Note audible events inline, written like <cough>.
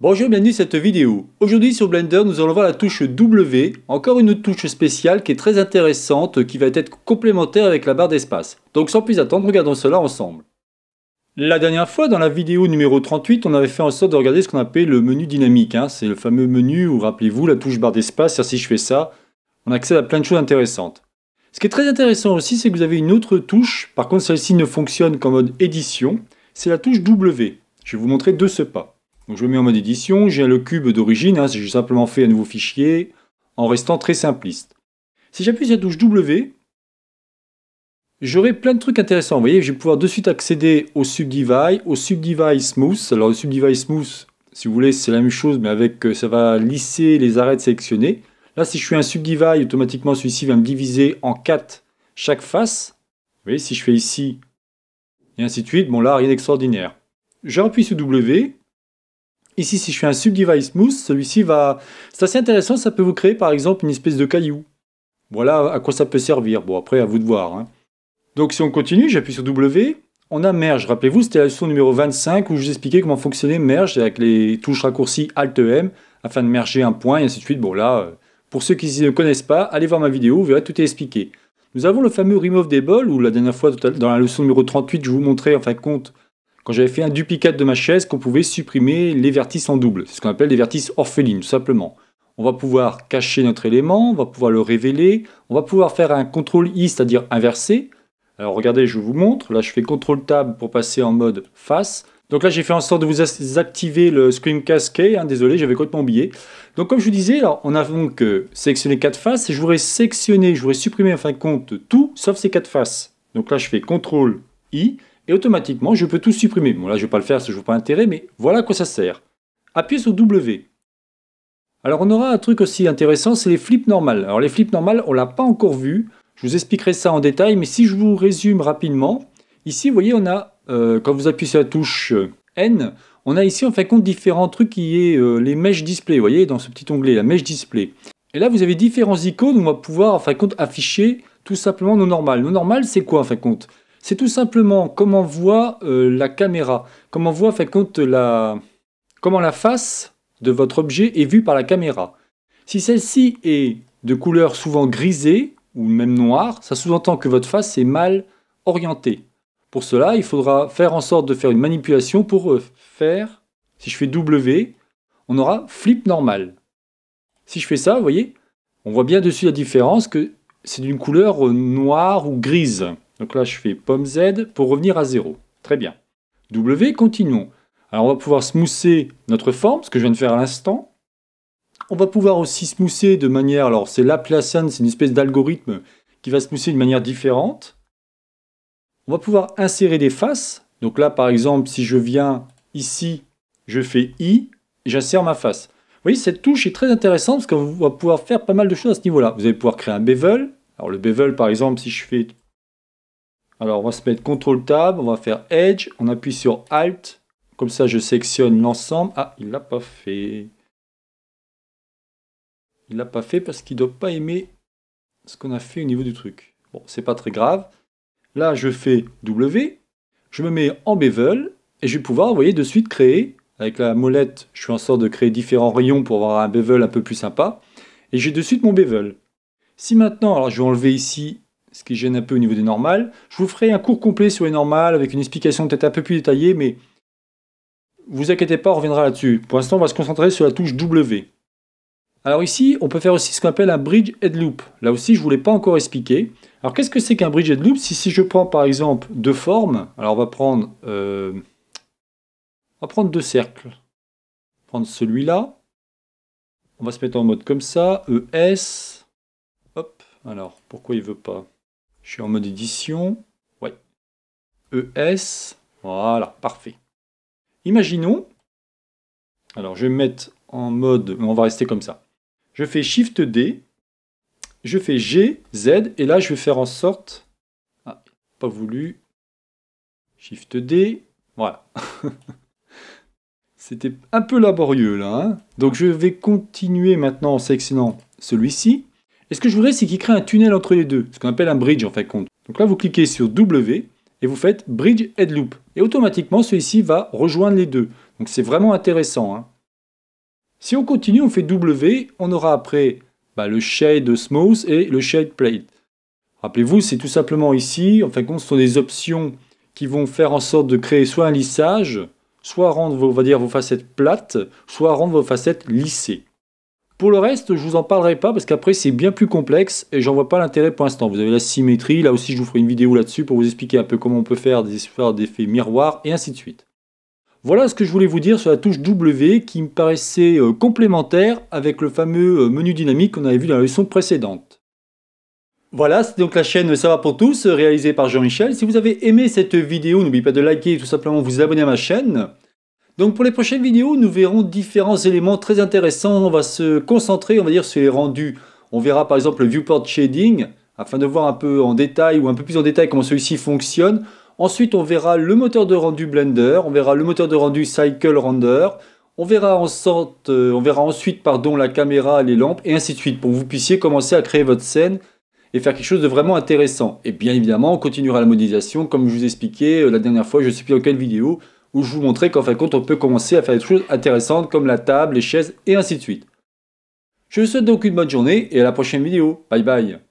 Bonjour, bienvenue dans cette vidéo. Aujourd'hui sur Blender, nous allons voir la touche W, encore une touche spéciale qui est très intéressante, qui va être complémentaire avec la barre d'espace. Donc sans plus attendre, regardons cela ensemble. La dernière fois, dans la vidéo numéro 38, on avait fait en sorte de regarder ce qu'on appelle le menu dynamique. Hein. C'est le fameux menu où, rappelez-vous, la touche barre d'espace, si je fais ça, on accède à plein de choses intéressantes. Ce qui est très intéressant aussi, c'est que vous avez une autre touche, par contre celle-ci ne fonctionne qu'en mode édition, c'est la touche W. Je vais vous montrer de ce pas. Donc je le mets en mode édition, j'ai le cube d'origine, hein, j'ai simplement fait un nouveau fichier en restant très simpliste. Si j'appuie sur la touche W, j'aurai plein de trucs intéressants. Vous voyez, je vais pouvoir de suite accéder au subdivide, au subdivide smooth. Alors le subdivide smooth, si vous voulez, c'est la même chose, mais avec euh, ça va lisser les arêtes sélectionnées. Là, si je fais un subdivide, automatiquement celui-ci va me diviser en 4 chaque face. Vous voyez, si je fais ici, et ainsi de suite, bon là, rien d'extraordinaire. Je sur W, Ici, si je fais un Subdevice smooth, celui-ci va... C'est assez intéressant, ça peut vous créer par exemple une espèce de caillou. Voilà à quoi ça peut servir. Bon, après, à vous de voir. Hein. Donc si on continue, j'appuie sur W, on a Merge. Rappelez-vous, c'était la leçon numéro 25 où je vous expliquais comment fonctionnait Merge avec les touches raccourcies Alt-M e afin de merger un point et ainsi de suite. Bon là, pour ceux qui ne connaissent pas, allez voir ma vidéo, vous verrez, tout est expliqué. Nous avons le fameux Remove des balls où la dernière fois, dans la leçon numéro 38, je vous montrais, en fin de compte, quand j'avais fait un duplicate de ma chaise, qu'on pouvait supprimer les vertices en double. C'est ce qu'on appelle les vertices orphelines, tout simplement. On va pouvoir cacher notre élément, on va pouvoir le révéler, on va pouvoir faire un contrôle I, c'est-à-dire inverser. Alors regardez, je vous montre. Là, je fais contrôle Tab pour passer en mode face. Donc là, j'ai fait en sorte de vous activer le Screencast Key. Hein, désolé, j'avais complètement oublié. Donc comme je vous disais, alors, on a donc euh, sélectionné quatre faces je voudrais sélectionner, je voudrais supprimer en fin de compte tout sauf ces quatre faces. Donc là, je fais contrôle I et automatiquement je peux tout supprimer. Bon là je ne vais pas le faire, ça ne joue pas intérêt, mais voilà à quoi ça sert. Appuyez sur W. Alors on aura un truc aussi intéressant, c'est les flips normales. Alors les flips normales, on ne l'a pas encore vu, je vous expliquerai ça en détail, mais si je vous résume rapidement, ici vous voyez on a, euh, quand vous appuyez sur la touche euh, N, on a ici en fin de compte différents trucs qui est euh, les mèches display, vous voyez dans ce petit onglet, la mèche display. Et là vous avez différents icônes, où on va pouvoir en fin de compte afficher tout simplement nos normales. Nos normales c'est quoi en fin de compte c'est tout simplement comment voit euh, la caméra, comment voit, fait compte, la... comment la face de votre objet est vue par la caméra. Si celle-ci est de couleur souvent grisée ou même noire, ça sous-entend que votre face est mal orientée. Pour cela, il faudra faire en sorte de faire une manipulation pour euh, faire, si je fais W, on aura flip normal. Si je fais ça, vous voyez, on voit bien dessus la différence que c'est d'une couleur euh, noire ou grise. Donc là, je fais pomme Z pour revenir à zéro. Très bien. W, continuons. Alors on va pouvoir smousser notre forme, ce que je viens de faire à l'instant. On va pouvoir aussi smousser de manière, alors c'est Laplacian, c'est une espèce d'algorithme qui va smousser de manière différente. On va pouvoir insérer des faces. Donc là, par exemple, si je viens ici, je fais I, j'insère ma face. Vous voyez, cette touche est très intéressante parce qu'on va pouvoir faire pas mal de choses à ce niveau-là. Vous allez pouvoir créer un bevel. Alors le bevel, par exemple, si je fais alors on va se mettre CTRL Tab, on va faire Edge, on appuie sur Alt, comme ça je sélectionne l'ensemble. Ah, il l'a pas fait. Il l'a pas fait parce qu'il ne doit pas aimer ce qu'on a fait au niveau du truc. Bon, c'est pas très grave. Là, je fais W, je me mets en bevel et je vais pouvoir, vous voyez, de suite créer. Avec la molette, je suis en sorte de créer différents rayons pour avoir un bevel un peu plus sympa. Et j'ai de suite mon bevel. Si maintenant, alors je vais enlever ici ce qui gêne un peu au niveau des normales. Je vous ferai un cours complet sur les normales avec une explication peut-être un peu plus détaillée, mais vous inquiétez pas, on reviendra là-dessus. Pour l'instant, on va se concentrer sur la touche W. Alors ici, on peut faire aussi ce qu'on appelle un bridge head loop. Là aussi, je ne vous l'ai pas encore expliqué. Alors qu'est-ce que c'est qu'un bridge head loop si, si je prends par exemple deux formes, alors on va prendre, euh, va prendre deux cercles. On va prendre celui-là. On va se mettre en mode comme ça, ES. Hop, alors pourquoi il ne veut pas je suis en mode édition. Ouais. ES. Voilà, parfait. Imaginons. Alors, je vais mettre en mode... On va rester comme ça. Je fais Shift D. Je fais G, Z. Et là, je vais faire en sorte... Ah, pas voulu. Shift D. Voilà. <laughs> C'était un peu laborieux là. Hein. Donc je vais continuer maintenant en sélectionnant celui-ci. Et ce que je voudrais, c'est qu'il crée un tunnel entre les deux, ce qu'on appelle un bridge en fin fait, de compte. Donc là, vous cliquez sur W et vous faites Bridge Head Loop. Et automatiquement, celui-ci va rejoindre les deux. Donc c'est vraiment intéressant. Hein. Si on continue, on fait W, on aura après bah, le Shade Smooth et le Shade Plate. Rappelez-vous, c'est tout simplement ici, en fin de compte, ce sont des options qui vont faire en sorte de créer soit un lissage, soit rendre va dire, vos facettes plates, soit rendre vos facettes lissées. Pour le reste, je vous en parlerai pas parce qu'après c'est bien plus complexe et j'en vois pas l'intérêt pour l'instant. Vous avez la symétrie, là aussi je vous ferai une vidéo là-dessus pour vous expliquer un peu comment on peut faire des histoires miroirs et ainsi de suite. Voilà ce que je voulais vous dire sur la touche W qui me paraissait euh, complémentaire avec le fameux euh, menu dynamique qu'on avait vu dans la leçon précédente. Voilà, c'est donc la chaîne Ça va pour tous, euh, réalisée par Jean-Michel. Si vous avez aimé cette vidéo, n'oubliez pas de liker et tout simplement vous abonner à ma chaîne. Donc pour les prochaines vidéos, nous verrons différents éléments très intéressants. On va se concentrer, on va dire, sur les rendus. On verra par exemple le viewport shading, afin de voir un peu en détail ou un peu plus en détail comment celui-ci fonctionne. Ensuite, on verra le moteur de rendu Blender, on verra le moteur de rendu Cycle Render, on verra, en euh, on verra ensuite pardon, la caméra, les lampes, et ainsi de suite, pour que vous puissiez commencer à créer votre scène et faire quelque chose de vraiment intéressant. Et bien évidemment, on continuera la modélisation, comme je vous expliquais euh, la dernière fois, je ne sais plus dans quelle vidéo, où je vous montrais qu'en fin de compte, on peut commencer à faire des choses intéressantes comme la table, les chaises et ainsi de suite. Je vous souhaite donc une bonne journée et à la prochaine vidéo. Bye bye